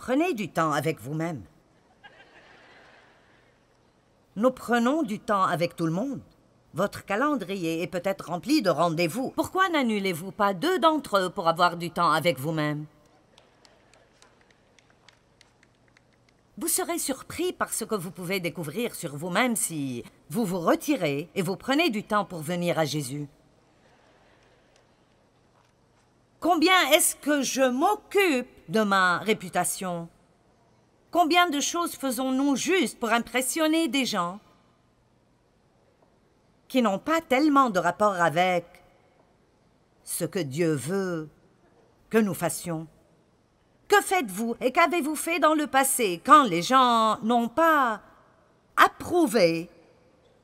Prenez du temps avec vous-même. Nous prenons du temps avec tout le monde. Votre calendrier est peut-être rempli de rendez-vous. Pourquoi n'annulez-vous pas deux d'entre eux pour avoir du temps avec vous-même Vous serez surpris par ce que vous pouvez découvrir sur vous-même si vous vous retirez et vous prenez du temps pour venir à Jésus. Combien est-ce que je m'occupe de ma réputation. Combien de choses faisons-nous juste pour impressionner des gens qui n'ont pas tellement de rapport avec ce que Dieu veut que nous fassions Que faites-vous et qu'avez-vous fait dans le passé quand les gens n'ont pas approuvé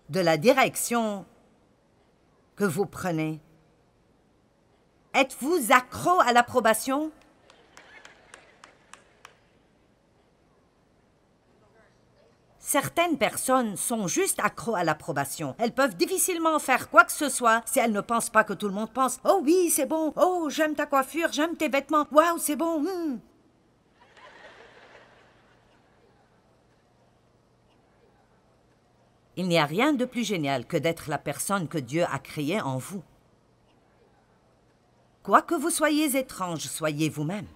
de la direction que vous prenez Êtes-vous accro à l'approbation Certaines personnes sont juste accro à l'approbation. Elles peuvent difficilement faire quoi que ce soit si elles ne pensent pas que tout le monde pense Oh oui, c'est bon. Oh, j'aime ta coiffure, j'aime tes vêtements. Waouh, c'est bon. Hmm. Il n'y a rien de plus génial que d'être la personne que Dieu a créée en vous. Quoi que vous soyez étrange, soyez vous-même.